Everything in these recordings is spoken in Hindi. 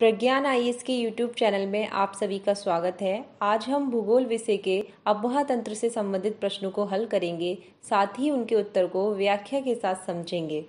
प्रज्ञान आई के यूट्यूब चैनल में आप सभी का स्वागत है आज हम भूगोल विषय के अबहा तंत्र से संबंधित प्रश्नों को हल करेंगे साथ ही उनके उत्तर को व्याख्या के साथ समझेंगे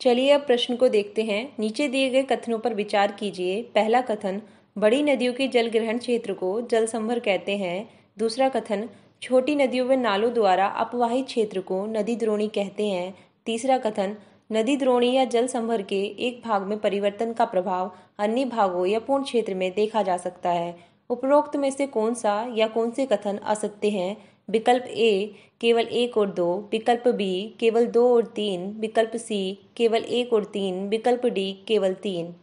चलिए अब प्रश्न को देखते हैं नीचे दिए गए कथनों पर विचार कीजिए पहला कथन बड़ी नदियों के जल ग्रहण क्षेत्र को जल संभर कहते हैं दूसरा कथन छोटी नदियों व नालों द्वारा अपवाहित क्षेत्र को नदी द्रोणी कहते हैं तीसरा कथन नदी द्रोणी या जल संभर के एक भाग में परिवर्तन का प्रभाव अन्य भागों या पूर्ण क्षेत्र में देखा जा सकता है उपरोक्त में से कौन सा या कौन से कथन असत्य हैं विकल्प ए केवल एक और दो विकल्प बी केवल दो और तीन विकल्प सी केवल एक और तीन विकल्प डी केवल तीन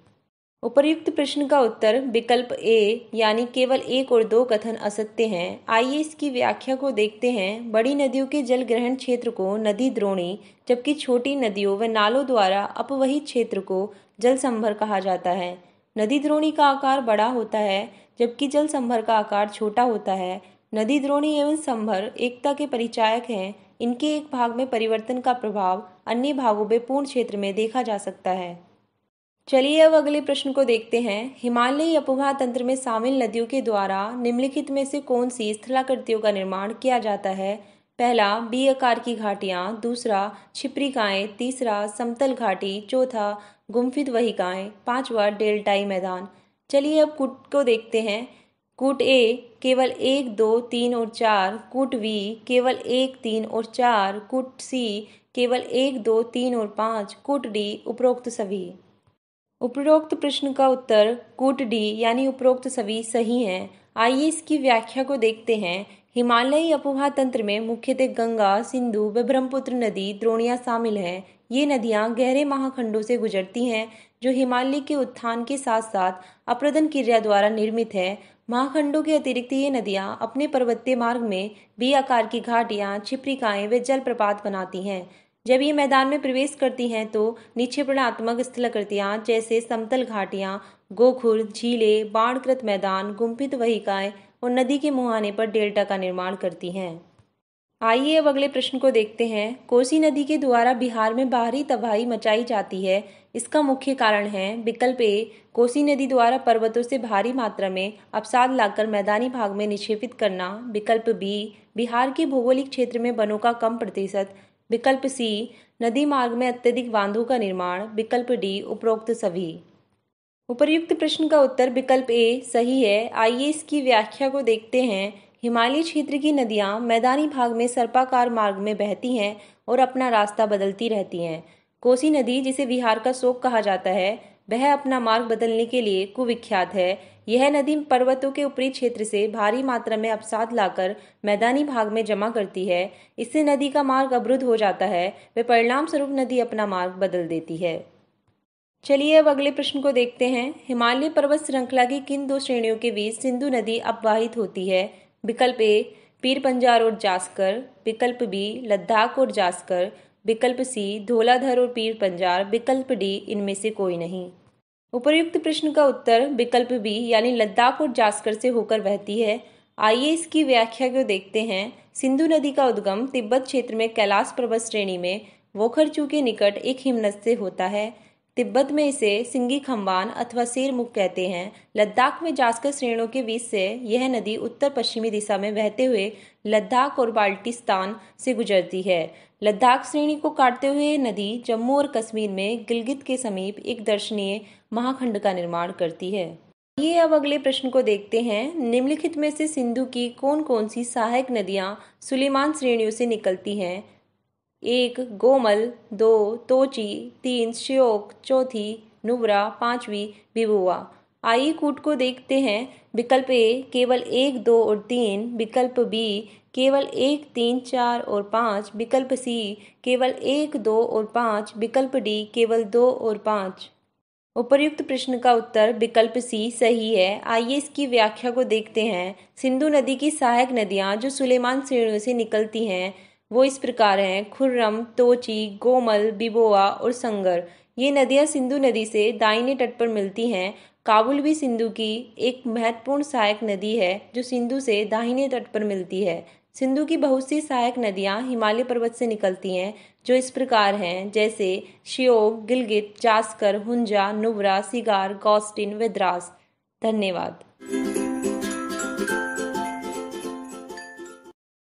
उपर्युक्त प्रश्न का उत्तर विकल्प ए यानी केवल एक और दो कथन असत्य हैं आइए इसकी व्याख्या को देखते हैं बड़ी नदियों के जल ग्रहण क्षेत्र को नदी द्रोणी जबकि छोटी नदियों व नालों द्वारा अपवहित क्षेत्र को जल संभर कहा जाता है नदी द्रोणी का आकार बड़ा होता है जबकि जल संभर का आकार छोटा होता है नदी द्रोणी एवं संभर एकता के परिचायक हैं इनके एक भाग में परिवर्तन का प्रभाव अन्य भागों में पूर्ण क्षेत्र में देखा जा सकता है चलिए अब अगले प्रश्न को देखते हैं हिमालयी अपवाह तंत्र में शामिल नदियों के द्वारा निम्नलिखित में से कौन सी स्थलाकृतियों का निर्माण किया जाता है पहला बी आकार की घाटियाँ दूसरा छिपरिकाएँ तीसरा समतल घाटी चौथा गुम्फित वहिकाएँ पांचवा डेल्टाई मैदान चलिए अब कूट को देखते हैं कूट ए केवल एक दो तीन और चार कूट वी केवल एक तीन और चार कूट सी केवल एक दो तीन और पाँच कूट डी उपरोक्त सभी उपरोक्त प्रश्न का उत्तर कूट डी यानी उपरोक्त सभी सही हैं आइए इसकी व्याख्या को देखते हैं हिमालयी अपवाह तंत्र में मुख्यतः गंगा सिंधु व ब्रह्मपुत्र नदी द्रोणिया शामिल हैं ये नदियाँ गहरे महाखंडों से गुजरती हैं जो हिमालय के उत्थान के साथ साथ अप्रदन क्रिया द्वारा निर्मित है महाखंडों के अतिरिक्त ये नदियाँ अपने पर्वतीय मार्ग में बी आकार की घाटियाँ छिपरिकाएँ व जलप्रपात बनाती हैं जब ये मैदान में प्रवेश करती हैं तो निक्षेपणात्मक स्थलकृतियाँ जैसे समतल घाटियाँ गोखुर झीलें बाढ़कृत मैदान गुम्फित वहिकाएं और नदी के मुहाने पर डेल्टा का निर्माण करती हैं आइए अब अगले प्रश्न को देखते हैं कोसी नदी के द्वारा बिहार में बाहरी तबाही मचाई जाती है इसका मुख्य कारण है विकल्प ए कोसी नदी द्वारा पर्वतों से भारी मात्रा में अवसाद लाकर मैदानी भाग में निक्षेपित करना विकल्प बी बिहार के भौगोलिक क्षेत्र में बनों का कम प्रतिशत विकल्प सी नदी मार्ग में अत्यधिक बांधों का निर्माण विकल्प डी उपरोक्त सभी उपर्युक्त प्रश्न का उत्तर विकल्प ए सही है आइए इसकी व्याख्या को देखते हैं हिमालय क्षेत्र की नदियाँ मैदानी भाग में सर्पाकार मार्ग में बहती हैं और अपना रास्ता बदलती रहती हैं कोसी नदी जिसे बिहार का शोक कहा जाता है वह अपना मार्ग बदलने के लिए कुविख्यात है यह नदी पर्वतों के ऊपरी क्षेत्र से भारी मात्रा में अवसाद लाकर मैदानी भाग में जमा करती है इससे नदी का मार्ग अवरुद्ध हो जाता है वे परिणाम स्वरूप नदी अपना मार्ग बदल देती है चलिए अब अगले प्रश्न को देखते हैं हिमालय पर्वत श्रृंखला की किन दो श्रेणियों के बीच सिंधु नदी अपवाहित होती है विकल्प ए पीर पंजार और जास्कर विकल्प बी लद्दाख और जास्कर विकल्प सी धोलाधर और पीर पंजार विकल्प डी इनमें से कोई नहीं उपर्युक्त प्रश्न का उत्तर विकल्प बी यानी लद्दाख और जास्कर से होकर बहती है आइए इसकी व्याख्या को देखते हैं सिंधु नदी का उद्गम तिब्बत क्षेत्र में कैलाश पर्वत श्रेणी में वोखरचू के निकट एक हिमनद से होता है तिब्बत में इसे सिंगी खम्बान अथवा सेरमुख कहते हैं लद्दाख में जास्कर श्रेणियों के बीच से यह नदी उत्तर पश्चिमी दिशा में बहते हुए लद्दाख और बाल्टिस्तान से गुजरती है लद्दाख श्रेणी को काटते हुए नदी जम्मू और कश्मीर में गिलगित के समीप एक दर्शनीय महाखंड का निर्माण करती है ये अब अगले प्रश्न को देखते हैं निम्नलिखित में से सिंधु की कौन कौन सी सहायक नदियाँ सुलेमान श्रेणियों से निकलती हैं एक गोमल दो तोची तीन श्योक चौथी नुवरा पांचवी बिबुआ आई कूट को देखते हैं विकल्प ए केवल एक दो और तीन विकल्प बी केवल एक तीन चार और पाँच विकल्प सी केवल एक दो और पाँच विकल्प डी केवल दो और पाँच उपर्युक्त प्रश्न का उत्तर विकल्प सी सही है आइए इसकी व्याख्या को देखते हैं सिंधु नदी की सहायक नदियाँ जो सुलेमान श्रेणियों से निकलती हैं वो इस प्रकार हैं खुर्रम तोची गोमल बिबोआ और संगर ये नदियाँ सिंधु नदी से दाहिने तट पर मिलती हैं काबुल भी सिंधु की एक महत्वपूर्ण सहायक नदी है जो सिंधु से दाहिने तट पर मिलती है सिंधु की बहुत सी सहायक नदियाँ हिमालय पर्वत से निकलती हैं जो इस प्रकार हैं जैसे श्योग गिलगित जास्कर हुंजा नुबरा सिगार गौस्टिन वेद्रास धन्यवाद